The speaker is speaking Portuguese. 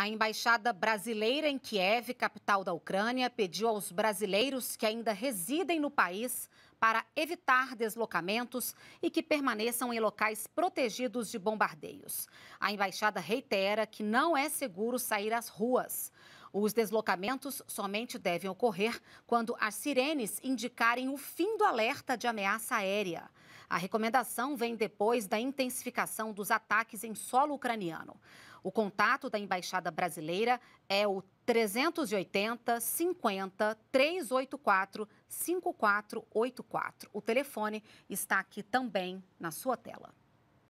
A embaixada brasileira em Kiev, capital da Ucrânia, pediu aos brasileiros que ainda residem no país para evitar deslocamentos e que permaneçam em locais protegidos de bombardeios. A embaixada reitera que não é seguro sair às ruas. Os deslocamentos somente devem ocorrer quando as sirenes indicarem o fim do alerta de ameaça aérea. A recomendação vem depois da intensificação dos ataques em solo ucraniano. O contato da Embaixada Brasileira é o 380 50 384 5484. O telefone está aqui também na sua tela.